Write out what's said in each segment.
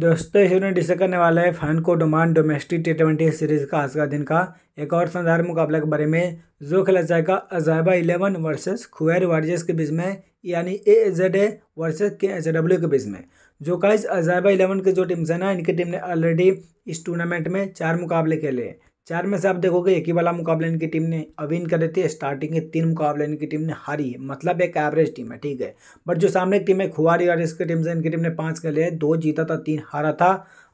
दोस्तों इस unit discuss करने वाला है फैन को डोमान डोमेस्टिक टी ट्वेंटी सीरीज़ का आज का दिन का एक और शानदार मुकाबले के बारे में जो खेला जाएगा अजायबा इलेवन वर्सेस खुएर वार्जियस के बीच में यानी A Z A versus K H W के बीच में जो का इस अजायबा इलेवन के जो टीम्स है ना इनकी टीम ने ऑलरेडी इस टूर्नामेंट में चार मुकाबले खेले हैं चार में से आप देखोगे एक ही वाला मुकाबला इनकी टीम ने अविन कर देती है स्टार्टिंग के तीन मुकाबले इनकी टीम ने हारी है मतलब एक एवरेज टीम है ठीक है बट जो सामने की टीम है खुआरी और इसकी टीम से इनकी टीम ने पाँच कर लिया है दो जीता था तीन हारा था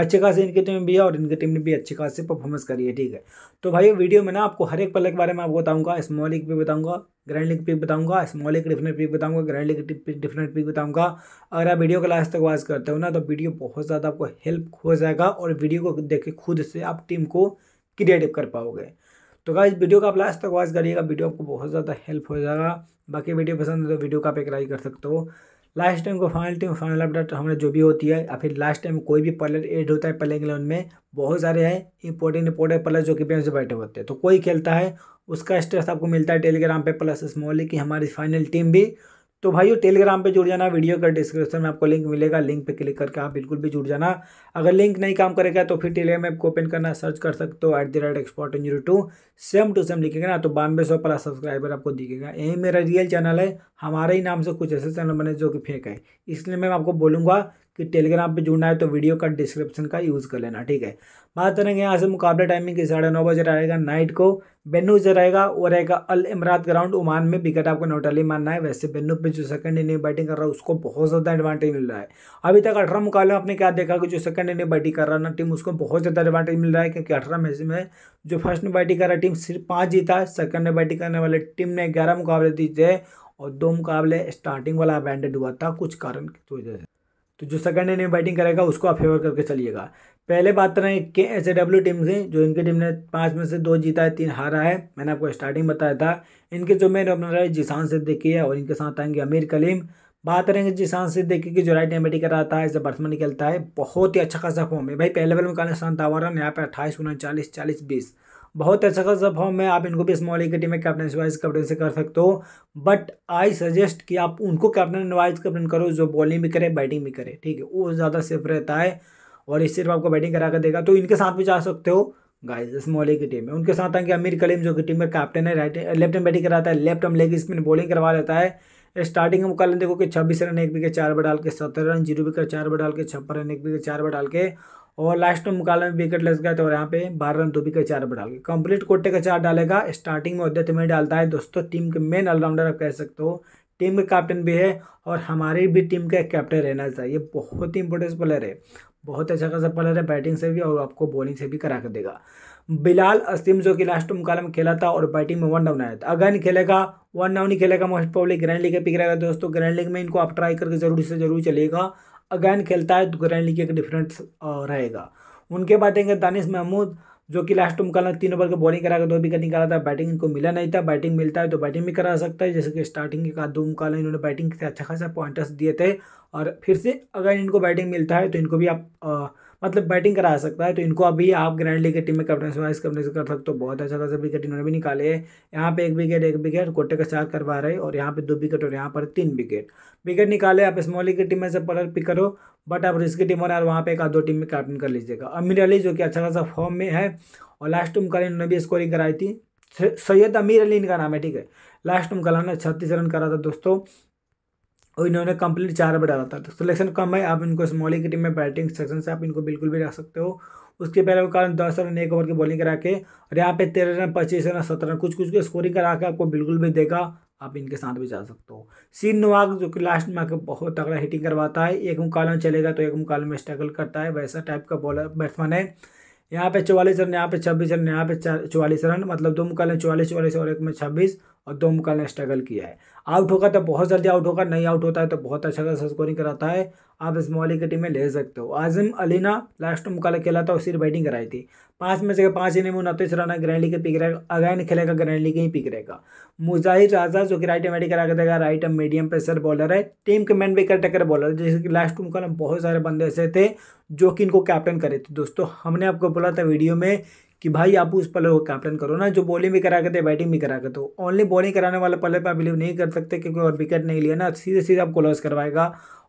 अच्छे खास इनकी टीम भी है और इनकी टीम ने भी अच्छी खास परफॉर्मेंस करी है ठीक है तो भाई वीडियो में ना आपको हर एक पल के बारे में आपको बताऊंगा स्मॉल लीग भी बताऊँगा ग्रैंड लीग पिक बताऊंगा स्मॉल लीग डिफरेंट पिक बताऊंगा ग्रैंड लीग डिफरेंट पिक बताऊंगा अगर आप वीडियो क्लास तक वॉच करते हो ना तो वीडियो बहुत ज़्यादा आपको हेल्प हो जाएगा और वीडियो को देख के खुद से आप टीम को क्रिएटिव कर पाओगे तो गाइज वीडियो का आप लास्ट तक वॉच करिएगा वीडियो आपको बहुत ज़्यादा हेल्प हो जाएगा बाकी वीडियो पसंद है तो वीडियो का आप एक लाइक कर सकते हो लास्ट टाइम को फाइनल टाइम फाइनल अपडेट हमारे जो भी होती है या फिर लास्ट टाइम कोई भी पलर एड होता है के इलेवन में बहुत सारे हैं इंपॉर्टेंट इंपॉर्टेंट पलर जो कि पेन से बैठे होते हैं तो कोई खेलता है उसका स्टेटस आपको मिलता है टेलीग्राम पे प्लस स्मॉल की हमारी फाइनल टीम भी तो भाई टेलीग्राम पे जुड़ जाना वीडियो का डिस्क्रिप्शन में आपको लिंक मिलेगा लिंक पे क्लिक करके आप बिल्कुल भी जुड़ जाना अगर लिंक नहीं काम करेगा तो फिर टेलीग्राम ऐप को ओपन करना सर्च कर सकते हो at the rate export in zero two same two same लिखेगा ना तो बानवे सौ प्लस सब्सक्राइबर आपको दिखेगा यही मेरा रियल चैनल है हमारे ही नाम से कुछ ऐसे चैनल बने जो कि फेक है इसलिए मैं आपको बोलूँगा कि टेलीग्राम पे जुड़ना है तो वीडियो का डिस्क्रिप्शन का यूज़ कर लेना ठीक है बात करेंगे यहाँ से मुकाबला टाइमिंग के साढ़े नौ बजे रहेगा नाइट को बेनू जो रहेगा और रहेगा अल इमरात ग्राउंड ओमान में विकेट आपको नोटाली मानना है वैसे बेनू पे जो सेकंड इनिंग बैटिंग कर रहा है उसको बहुत ज़्यादा एडवांटेज मिल रहा है अभी तक अठारह मुकाबले आपने क्या देखा कि जो सेकंड इनिंग बैटिंग कर रहा है ना टीम उसको बहुत ज़्यादा एडवांटेज मिल रहा है क्योंकि अठारह मैच में जो फर्स्ट में बैटिंग कर रहा है टीम सिर्फ पाँच जीता है सेकंड में बैटिंग करने वाले टीम ने ग्यारह मुकाबले जीते और दो मुकाबले स्टार्टिंग वाला बैंडेड हुआ था कुछ कारण की वजह से तो जो सेकंड इनिंग बैटिंग करेगा उसको आप फेवर करके चलिएगा पहले बात करें के एच डब्ल्यू टीम से जो इनकी टीम ने पाँच में से दो जीता है तीन हारा है मैंने आपको स्टार्टिंग बताया था इनके जो मेन ओपनर है जिसान सिद्दीकी है और इनके साथ आएंगे अमीर कलीम बात करेंगे से देखिए कि जो राइट हैंड बैटिंग कर रहा था इस बर्थ में निकलता है बहुत ही अच्छा खासा फॉर्म है भाई पहले बॉल में कहा शांत दावारन यहाँ पे अट्ठाईस उनचालीस चालीस बीस बहुत अच्छा खासा फॉर्म है आप इनको भी स्मॉल की टीम में कैप्टन वाइज कैप्टन से कर सकते हो बट आई सजेस्ट कि आप उनको कैप्टन वाइज कैप्टन करो जो बॉलिंग भी करे बैटिंग भी करे ठीक है वो ज़्यादा सेफ रहता है और इस सिर्फ आपको बैटिंग करा कर देगा तो इनके साथ भी जा सकते हो गाइस स्मॉली की टीम में उनके साथ आएंगे अमीर कलीम जो कि टीम का कैप्टन है राइट लेफ्ट एम बैटिंग कराता है left arm leg spin bowling करवा लेता है स्टार्टिंग हम लें देखो कि छब्बीस रन एक विकेट चार बार डाल के सत्रह रन जीरो विकेट चार बार डाल के छप्पन रन एक विकेट चार बार डाल के और लास्ट में मुकाबले में विकेट लग गया तो और यहाँ पे बारह रन दो विकेट चार बार डाल के कंप्लीट कोटे का चार डालेगा स्टार्टिंग में उद्यत में डालता है दोस्तों टीम के मेन ऑलराउंडर आप कह सकते हो टीम का कैप्टन भी है और हमारी भी टीम का कैप्टन रहना चाहिए बहुत ही इंपॉर्टेंट प्लेयर है बहुत अच्छा खासा प्लेयर है बैटिंग से भी और आपको बॉलिंग से भी करा कर देगा बिलाल असीम जो कि लास्ट मुकाबले में खेला था और बैटिंग में वन डाउन आया था अगर नहीं खेलेगा वन डाउन ही खेलेगा मोस्ट प्रॉब्ली ग्रैंड लीग का पिक रहेगा दोस्तों ग्रैंड लीग में इनको आप ट्राई करके जरूर से जरूर चलेगा अगैन खेलता है तो ग्रैंड लीग एक डिफरेंस रहेगा उनके बाद देंगे दानिश महमूद जो कि लास्ट मुकाबला तीन ओवर के बॉलिंग करा दो विकेट निकाला था बैटिंग इनको मिला नहीं था बैटिंग मिलता है तो बैटिंग भी करा सकता है जैसे कि स्टार्टिंग के दो मुकाल इन्होंने बैटिंग से अच्छा खासा पॉइंटर्स दिए थे और फिर से अगर इनको बैटिंग मिलता है तो इनको भी आप मतलब बैटिंग करा सकता है तो इनको अभी आप ग्रैंड लीग की टीम में कैप्टन वाइस कैप्टनसी कर सकते हो तो बहुत अच्छा खासा विकेट इन्होंने भी निकाले यहाँ पे एक विकेट एक विकेट कोटे का चार करवा रहे और यहाँ पे दो विकेट और यहाँ पर तीन विकेट विकेट निकाले आप स्मॉल लीग की टीम में से पलर पिक करो बट आप रिस्की टीम और वहाँ पे एक दो टीम में कैप्टन कर लीजिएगा अमीर अली जो कि अच्छा खासा फॉर्म में है और लास्ट टूम कल इन्होंने भी स्कोरिंग कराई थी सैयद अमीर अली इनका नाम है ठीक है लास्ट टूम कल ने छत्तीस रन करा था दोस्तों और इन्होंने कंप्लीट चार पर डाला था तो सिलेक्शन कम है आप इनको स्मॉल की टीम में बैटिंग सेक्शन से आप इनको बिल्कुल भी रख सकते हो उसके पहले कारण दस रन एक ओवर की बॉलिंग करा के और यहाँ पे तेरह रन पच्चीस रन सत्रह रन कुछ कुछ के स्कोरिंग करा के आपको बिल्कुल भी देगा आप इनके साथ भी जा सकते हो सीन नवाग जो कि लास्ट में आकर बहुत तगड़ा हिटिंग करवाता है एक मुकाल में चलेगा तो एक मुकाल में स्ट्रगल करता है वैसा टाइप का बॉलर बैट्समैन है यहाँ पे चौवालीस रन यहाँ पे छब्बीस रन यहाँ पे चौवालीस रन मतलब दो मुकाल में चौवालीस चौवालीस और एक में छब्बीस और दो ने स्ट्रगल किया है आउट होगा तो बहुत जल्दी आउट होगा नहीं आउट होता है तो बहुत अच्छा खासा स्कोरिंग कराता है आप इस मोहाली की टीम में ले सकते हो आजम अली ना लास्ट मुकाबला खेला था और सिर्फ बैटिंग कराई थी पाँच में से पाँच इनिंग में उनतीस रन ग्रैंडली के पिक रहेगा अगैन खेलेगा ग्रैंडली के ही पिक रहेगा मुजाहिर राजा जो कि राइट एम करा कर देगा right arm medium pacer bowler है टीम के मैन बेकर टेकर बॉलर है जैसे कि लास्ट मुकाबला बहुत सारे बंदे ऐसे थे जो कि इनको कैप्टन करे थे दोस्तों हमने आपको बोला था वीडियो में कि भाई आप उस पलर को कैप्टन करो ना जो बॉलिंग भी करा करते बैटिंग भी करा करते हो ओनली बॉलिंग कराने वाले पलर पर आप बिलीव नहीं कर सकते क्योंकि और विकेट नहीं लिया ना सीधे सीधे आपको लॉस करवाएगा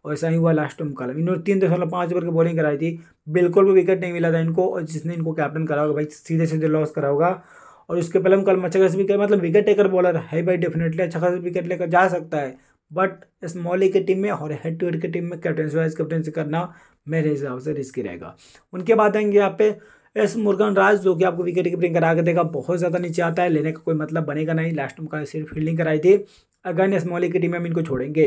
और ऐसा ही हुआ लास्ट में कल इन्होंने तीन दशमलव पाँच ओवर की बॉलिंग कराई थी बिल्कुल भी विकेट नहीं मिला था इनको और जिसने इनको कैप्टन करा होगा भाई सीधे सीधे लॉस करा होगा और उसके पहले हम कल अच्छा खास विकेट मतलब विकेट टेकर बॉलर है भाई डेफिनेटली अच्छा खासा विकेट लेकर जा सकता है बट स्मॉली की टीम में और हेड टू हेड की टीम में कैप्टनसी वाइस कैप्टनसी करना मेरे हिसाब से रिस्की रहेगा उनके बाद आएंगे यहाँ पे एस मुर्गन राज जो कि आपको विकेट कीपिंग करा के देगा बहुत ज़्यादा नीचे आता है लेने का कोई मतलब बनेगा नहीं लास्ट में सिर्फ फील्डिंग कराई थी अगन एस मौलिक की टीम में हम इनको छोड़ेंगे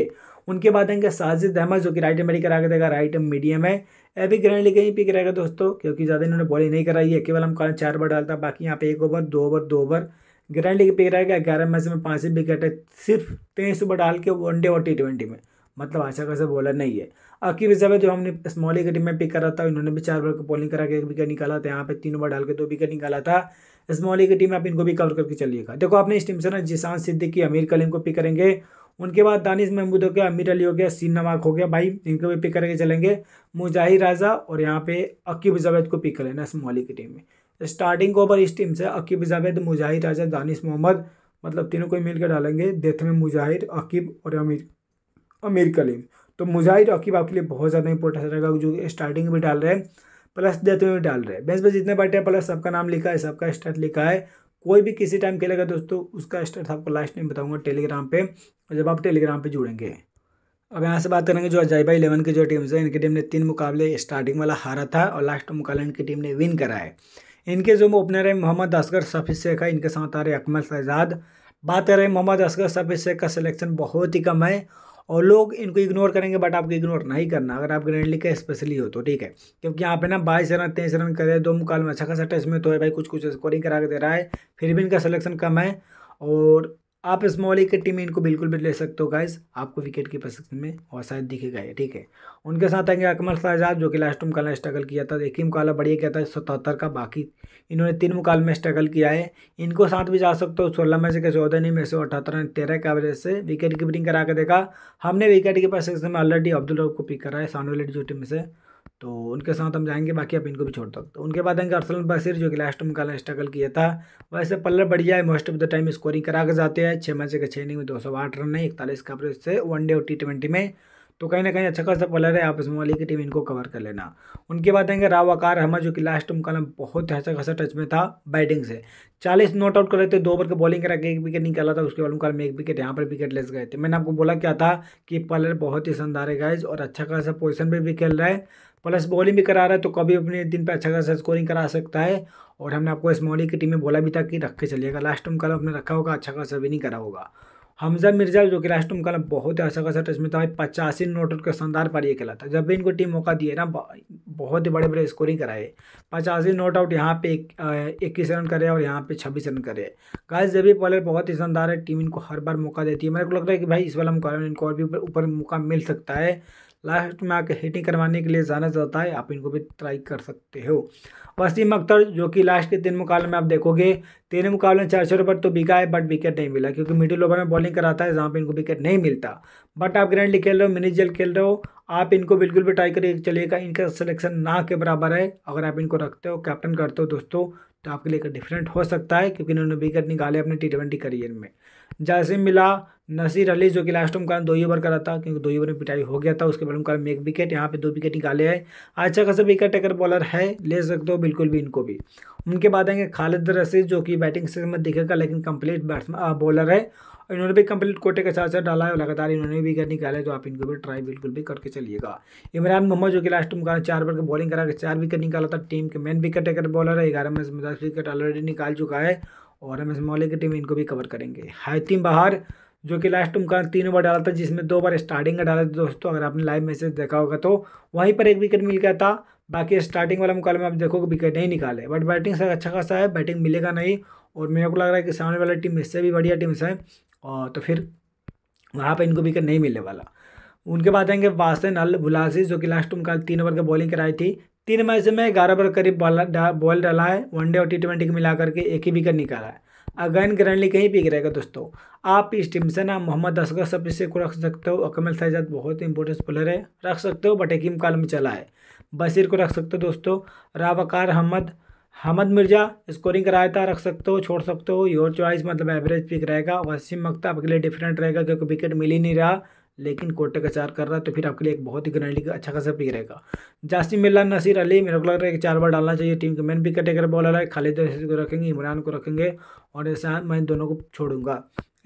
उनके बाद आएंगे साजिद अहमद जो कि राइट एम करा के देगा राइट एम मीडियम है ए भी ग्रैंड लीग ही पिक रहेगा दोस्तों क्योंकि ज़्यादा इन्होंने बॉलिंग नहीं कराई है केवल हम कारण चार ओवर डालता बाकी यहाँ पे एक ओवर दो ओवर दो ओवर ग्रैंड लीग पिक रहेगा ग्यारह मैच में पाँच विकेट है सिर्फ तेईस ओवर डाल के वनडे और टी ट्वेंटी में मतलब अच्छा खासा बॉलर नहीं है आखिर रिजर्व जो हमने स्मॉल टीम में पिक करा था इन्होंने भी चार बार बॉलिंग करा के एक विकेट निकाला था यहाँ पे तीन ओवर डाल के दो विकेट निकाला था स्मॉल एक टीम आप इनको भी कवर करके चलिएगा देखो आपने इस टीम से ना जिसान सिद्दीकी अमीर कलीम को पिक करेंगे उनके बाद दानिश महमूद हो गया अमीर अली हो गया सीन नवाक हो गया भाई इनको भी पिक करके चलेंगे मुजाहिर राजा और यहाँ पे अकीब जावेद को पिक कर लेना स्मॉली की टीम में स्टार्टिंग तो ओवर इस टीम से अकीब जावेद मुजाहिर राजा दानिश मोहम्मद मतलब तीनों को मिलकर डालेंगे देथ में मुजाहिर अकीब और अमीर अमीर कलीम तो मुजाहिद रकीब आपके लिए बहुत ज़्यादा इंपॉर्टेंट रहेगा जो स्टार्टिंग में डाल रहे हैं प्लस देते हुए डाल रहे हैं बेस बस जितने बैठे हैं प्लस सबका नाम लिखा है सबका स्टार्ट लिखा है कोई भी किसी टाइम खेलेगा दोस्तों उसका स्टार्ट आपको लास्ट में बताऊँगा टेलीग्राम पर और जब आप टेलीग्राम पर जुड़ेंगे अब यहाँ से बात करेंगे जो अजाइबा इलेवन की जो टीम्स है इनकी टीम ने तीन मुकाबले स्टार्टिंग वाला हारा था और लास्ट मुकाबले इनकी टीम ने विन करा है इनके जो ओपनर है मोहम्मद असगर सफ़ी शेख है इनके साथ आ रहे अकमल शहजाद बात कर रहे हैं मोहम्मद असगर सफ़ी शेख का सिलेक्शन बहुत ही कम है और लोग इनको इग्नोर करेंगे बट आपको इग्नोर नहीं करना अगर आप ग्रैंड लीग का स्पेशली हो तो ठीक है क्योंकि यहाँ पे ना बाईस रन तेईस रन करे दो मुकाल में अच्छा खासा टेस्ट में तो है भाई कुछ कुछ स्कोरिंग करा के दे रहा है फिर भी इनका सलेक्शन कम है और आप इस ए की टीम इनको बिल्कुल भी ले सकते हो गाइज आपको विकेट की पसंद में और शायद दिखेगा ये ठीक है उनके साथ आएंगे अकमल शाहजाद जो कि लास्ट मुकाल में स्ट्रगल किया था एक ही मुकाबला बढ़िया किया था सतहत्तर का बाकी इन्होंने तीन मुकाल में स्ट्रगल किया है इनको साथ भी जा सकते हो सोलह में से के चौदह नहीं में से अठहत्तर ने तेरह के एवरेज से विकेट कीपिंग करा के देखा हमने विकेट की पसंद में ऑलरेडी अब्दुल रऊफ को पिक करा है सानू लेडी जो टीम से तो उनके साथ हम जाएंगे बाकी आप इनको भी छोड़ दो तो उनके बाद आएंगे अरसलन बसीर जो कि लास्ट में कल स्ट्रगल किया था वैसे पल्लर बढ़िया है most of the time scoring करा के जाते हैं छः मैच के छः इनिंग में दो सौ आठ रन है इकतालीस का एवरेज से वनडे और टी ट्वेंटी में तो कहीं ना कहीं अच्छा खासा पलर है आप इस मोबाइल की टीम इनको कवर कर लेना उनके बाद आएंगे राव आकार हमा जो कि लास्ट में कलम बहुत अच्छा खासा टच में था बैटिंग से चालीस नॉट आउट कर रहे थे दो ओवर के बॉलिंग करा के एक विकेट निकाला था उसके बाद उनका एक विकेट यहाँ पर विकेट लेस गए थे मैंने आपको बोला क्या था कि पलर बहुत ही शानदार है गाइज और अच्छा खासा पोजिशन पर भी खेल रहा है प्लस बॉलिंग भी करा रहा है तो कभी अपने दिन पे अच्छा खासा स्कोरिंग करा सकता है और हमने आपको इस इस्मोली की टीम में बोला भी था कि रख के चलिएगा लास्ट टर्म कल अपने रखा होगा अच्छा खासा भी नहीं करा होगा हमजा मिर्जा जो कि लास्ट टर्म कल बहुत ही अच्छा खासा टच में था पचासी नोट आउट का शानदार पारी खेला था जब भी इनको टीम मौका दिए ना बहुत ही बड़े बड़े स्कोरिंग कराए पचासी नोट आउट यहाँ पे इक्कीस रन करे और यहाँ पे छब्बीस रन करे गाइस जब भी बॉलर बहुत ही शानदार है टीम इनको हर बार मौका देती है मेरे को लगता है कि भाई इस बार हम इनको और भी ऊपर मौका मिल सकता है लास्ट में आकर हीटिंग करवाने के लिए जाना जाता है आप इनको भी ट्राई कर सकते हो वसीम अख्तर जो कि लास्ट के तीन मुकाबले में आप देखोगे तीन मुकाबले में चार सौ रुपये तो बिका है बट विकेट नहीं मिला क्योंकि मिडिल ओवर में बॉलिंग कराता है जहाँ पर इनको विकेट नहीं मिलता बट आप ग्रैंडली खेल रहे हो मिनी जल खेल रहे हो आप इनको बिल्कुल भी ट्राई करिए चलिएगा इनका सिलेक्शन ना के बराबर है अगर आप इनको रखते हो कैप्टन करते हो दोस्तों तो आपके लिए डिफरेंट हो सकता है क्योंकि इन्होंने विकेट निकाले अपने टी ट्वेंटी करियर में जासिम मिला नसीर अली जो कि लास्ट ओवर दो ही ओवर करा था क्योंकि दो ही ओवर में पिटाई हो गया था उसके बाद कारण एक विकेट यहाँ पे दो विकेट निकाले हैं अच्छा खासा विकेट टेकर बॉलर है ले सकते हो बिल्कुल भी इनको भी उनके बाद आएंगे खालिद रशीद जो कि बैटिंग से में दिखेगा लेकिन कंप्लीट बैट्समैन बॉलर है इन्होंने भी कंप्लीट कोटे का साथ डाला है लगातार इन्होंने भी विकेट निकाले तो आप इनको भी ट्राई बिल्कुल भी करके चलिएगा इमरान मोहम्मद जो कि लास्ट मुकाबला चार ओवर का बॉलिंग करा के चार विकेट निकाला था टीम के मेन विकेट टेकर बॉलर है ग्यारह मैच में दस विकेट ऑलरेडी निकाल चुका है और एम एस मौलिक की टीम इनको भी कवर करेंगे हातिम बहार जो कि लास्ट उनका तीन ओवर डाला था जिसमें दो बार स्टार्टिंग का डाला था दोस्तों अगर आपने लाइव मैसेज देखा होगा तो वहीं पर एक विकेट मिल गया था बाकी स्टार्टिंग वाला मुकाबले में आप देखोगे विकेट नहीं निकाले बट बैटिंग सर अच्छा खासा है बैटिंग मिलेगा नहीं और मेरे को लग रहा है कि सामने वाली टीम इससे भी बढ़िया टीम्स है और तो फिर वहाँ पर इनको विकेट नहीं मिलने वाला उनके बाद आएंगे वासन अल बुलासी जो कि लास्ट उनका तीन ओवर के बॉलिंग कराई थी तीन मैच में ग्यारह बार करीब बॉल डाला है वनडे और टी ट्वेंटी को मिला करके एक ही विकेट निकाला है अगैन ग्रैंडली कहीं पिक रहेगा दोस्तों आप इस टीम से ना मोहम्मद असगर सब इसे को रख सकते हो अकमल सजाद बहुत ही इंपॉर्टेंस प्लेयर है रख सकते हो बट हकीम काल में चला है बशीर को रख सकते हो दोस्तों रावकार अहमद हमद मिर्जा स्कोरिंग कराया था रख सकते हो छोड़ सकते हो योर चॉइस मतलब एवरेज पिक रहेगा वसीम मक्ता आपके लिए डिफरेंट रहेगा क्योंकि विकेट मिल ही नहीं रहा लेकिन कोटे का चार कर रहा है तो फिर आपके लिए एक बहुत ही ग्रैंडली अच्छा खासा प्ले रहेगा जासिम मिल्ला नसीर अली मेरे को लग रहा है कि चार बार डालना चाहिए टीम के मैन विकेट टेकर बॉलर है खालिद को रखेंगे इमरान को रखेंगे और ऐसा मैं दोनों को छोड़ूंगा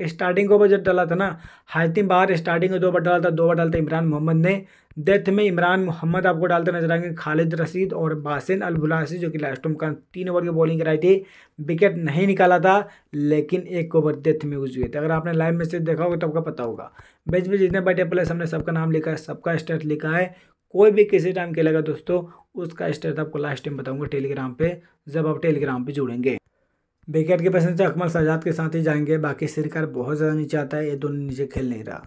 स्टार्टिंग ओवर जब डाला था ना हाथी बाहर स्टार्टिंग में दो बार डाला था दो बार डालता इमरान मोहम्मद ने डेथ में इमरान मोहम्मद आपको डालते नजर आएंगे खालिद रशीद और बासिन अलबुलासी जो कि लास्ट ओम का तीन ओवर की बॉलिंग कराई थी विकेट नहीं निकाला था लेकिन एक ओवर डेथ में घुस हुए थे अगर आपने लाइव मैसेज देखा होगा तो आपका पता होगा बीच में जितने बैठे प्लेस हमने सबका नाम लिखा है सबका स्टेट लिखा है कोई भी किसी टाइम खेलेगा दोस्तों उसका स्टेट आपको लास्ट टाइम बताऊंगा टेलीग्राम पर जब आप टेलीग्राम पर जुड़ेंगे विकेट के पैसे अकमल सजाद के साथ ही जाएंगे बाकी सिरकार बहुत ज़्यादा नीचे आता है ये दोनों नीचे खेल नहीं रहा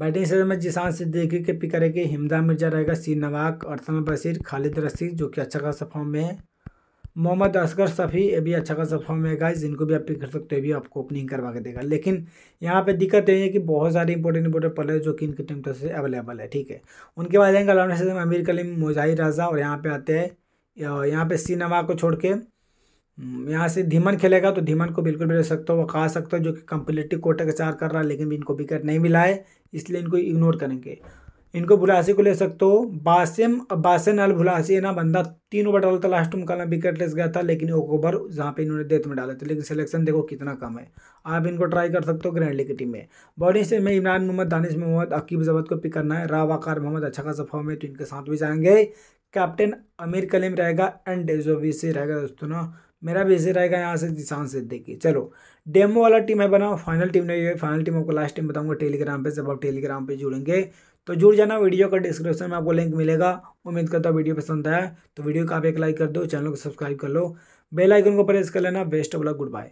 बैटिंग सेवन में जिसान सिद्दीकी के पिक करेंगे हिमदा मिर्जा रहेगा सी नवाक और तमल खालिद रसीद जो कि अच्छा खासा फॉर्म में है मोहम्मद असगर सफ़ी ये भी अच्छा खासा फॉर्म में गाइज जिनको भी आप पिक कर सकते हो भी आपको ओपनिंग करवा के देगा लेकिन यहाँ पे दिक्कत यही है कि बहुत सारे इंपॉर्टेंट इंपॉर्टेंट प्लेयर जो कि इनके टीम तरफ से अवेलेबल है ठीक है उनके बाद जाएंगे अलाउंड अमीर कलीम मुजाहिर राजा और यहाँ पर आते हैं यहाँ पर सी नवाक को छोड़ के हम्म, यहाँ से धीमन खेलेगा तो धीमन को बिल्कुल भी ले सकता हो वक़ा सकता हूँ जो कि कम्पलीटिव कोटे का चार कर रहा है लेकिन भी इनको विकेट नहीं मिला है इसलिए इनको इग्नोर करेंगे इनको भुलासी को ले सकते हो बासिम बासिन अल भुलासी है ना बंदा तीन ओवर डाला था लास्ट मुकाबला विकेट लेस गया था लेकिन एक ओवर जहाँ पे इन्होंने डेथ में डाला था लेकिन सिलेक्शन देखो कितना कम है आप इनको ट्राई कर सकते हो ग्रैंड लीग की टीम में बॉलिंग से मैं इमरान मोहम्मद दानिश मोहम्मद अकीब जबत को पिक करना है राव आकार मोहम्मद अच्छा खासा फॉर्म है तो इनके साथ भी जाएंगे कैप्टन अमीर कलीम रहेगा एंड डेजोवी से रहेगा दोस्तों ना मेरा भी बेजे रहेगा यहाँ से से देखिए चलो डेमो वाला टीम है बनाओ फाइनल टीम नहीं है फाइनल टीम आपको लास्ट टीम बताऊंगा टेलीग्राम पे जब आप टेलीग्राम पे जुड़ेंगे तो जुड़ जाना वीडियो का डिस्क्रिप्शन में आपको लिंक मिलेगा उम्मीद करता हूँ वीडियो पसंद आया तो वीडियो का आप एक लाइक कर दो चैनल को सब्सक्राइब कर लो बेलाइकन को प्रेस कर लेना best of luck good bye